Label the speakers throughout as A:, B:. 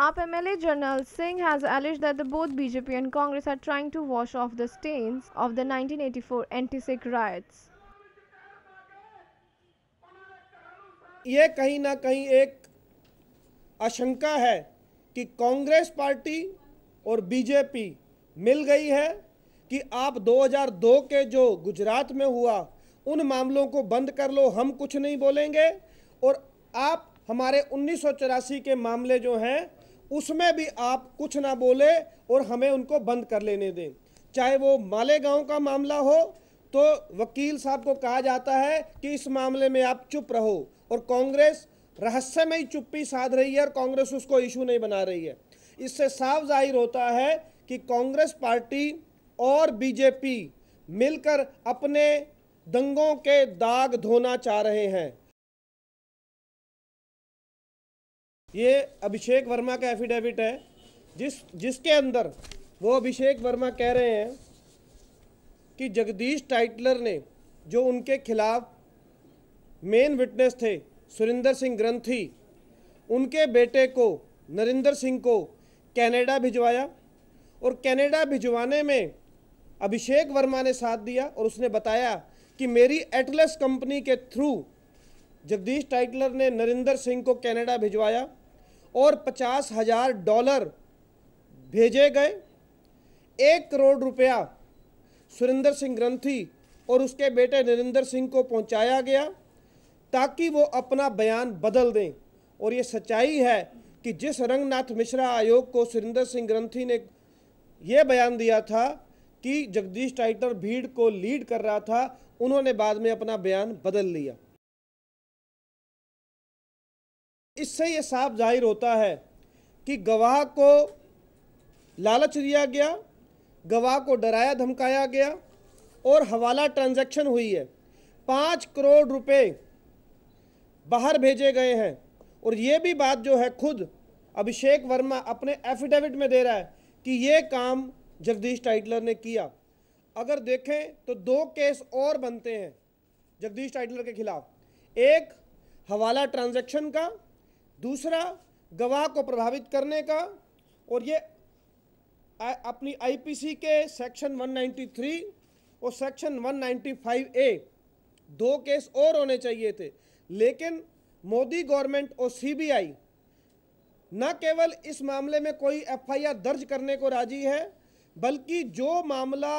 A: आप MLA Jarnail Singh has alleged that the both BJP and Congress are trying to wash off the stains of the 1984 anti Sikh ये कहीं ना कहीं एक आशंका है कि कांग्रेस पार्टी और बीजेपी मिल गई है कि आप 2002 के जो गुजरात में हुआ उन मामलों को बंद कर लो हम कुछ नहीं बोलेंगे और आप हमारे उन्नीस के मामले जो हैं उसमें भी आप कुछ ना बोले और हमें उनको बंद कर लेने दें चाहे वो मालेगांव का मामला हो तो वकील साहब को कहा जाता है कि इस मामले में आप चुप रहो और कांग्रेस रहस्य में ही चुप्पी साध रही है और कांग्रेस उसको इशू नहीं बना रही है इससे साफ जाहिर होता है कि कांग्रेस पार्टी और बीजेपी मिलकर अपने दंगों के दाग धोना चाह रहे हैं ये अभिषेक वर्मा का एफिडेविट है जिस जिसके अंदर वो अभिषेक वर्मा कह रहे हैं कि जगदीश टाइटलर ने जो उनके खिलाफ मेन विटनेस थे सुरेंद्र सिंह ग्रंथी उनके बेटे को नरेंद्र सिंह को कनाडा भिजवाया और कनाडा भिजवाने में अभिषेक वर्मा ने साथ दिया और उसने बताया कि मेरी एटलस कंपनी के थ्रू जगदीश टाइटलर ने नरेंद्र सिंह को कनाडा भिजवाया और पचास हजार डॉलर भेजे गए एक करोड़ रुपया सुरेंद्र सिंह ग्रंथी और उसके बेटे नरेंद्र सिंह को पहुंचाया गया ताकि वो अपना बयान बदल दें और ये सच्चाई है कि जिस रंगनाथ मिश्रा आयोग को सुरेंद्र सिंह ग्रंथी ने यह बयान दिया था कि जगदीश टाइटर भीड़ को लीड कर रहा था उन्होंने बाद में अपना बयान बदल लिया इससे ये साफ जाहिर होता है कि गवाह को लालच दिया गया गवाह को डराया धमकाया गया और हवाला ट्रांजैक्शन हुई है पाँच करोड़ रुपए बाहर भेजे गए हैं और ये भी बात जो है खुद अभिषेक वर्मा अपने एफिडेविट में दे रहा है कि ये काम जगदीश टाइटलर ने किया अगर देखें तो दो केस और बनते हैं जगदीश टाइटलर के खिलाफ एक हवाला ट्रांजैक्शन का दूसरा गवाह को प्रभावित करने का और ये आ, अपनी आईपीसी के सेक्शन 193 और सेक्शन 195 ए दो केस और होने चाहिए थे लेकिन मोदी गवर्नमेंट और सीबीआई न केवल इस मामले में कोई एफआईआर दर्ज करने को राजी है बल्कि जो मामला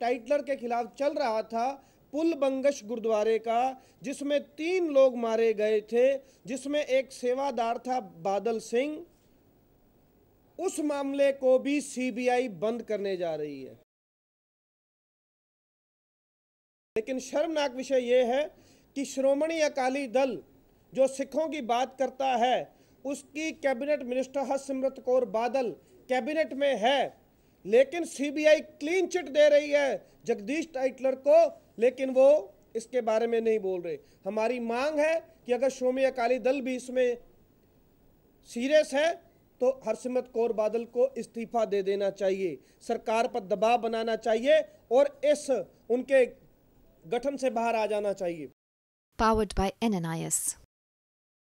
A: टाइटलर के खिलाफ चल रहा था पुल बंगश गुरुद्वारे का जिसमें तीन लोग मारे गए थे जिसमें एक सेवादार था बादल सिंह उस मामले को भी सीबीआई बंद करने जा रही है लेकिन शर्मनाक विषय यह है कि श्रोमणी अकाली दल जो सिखों की बात करता है उसकी कैबिनेट मिनिस्टर हरसिमरत कौर बादल कैबिनेट में है लेकिन सीबीआई क्लीन चिट दे रही है जगदीश टाइटलर को लेकिन वो इसके बारे में नहीं बोल रहे हमारी मांग है कि अगर श्रोमी अकाली दल भी इसमें सीरियस है तो हरसिमरत कौर बादल को इस्तीफा दे देना चाहिए सरकार पर दबाव बनाना चाहिए और इस उनके गठन से बाहर आ जाना चाहिए पावर्ड बाय एनएनआईएस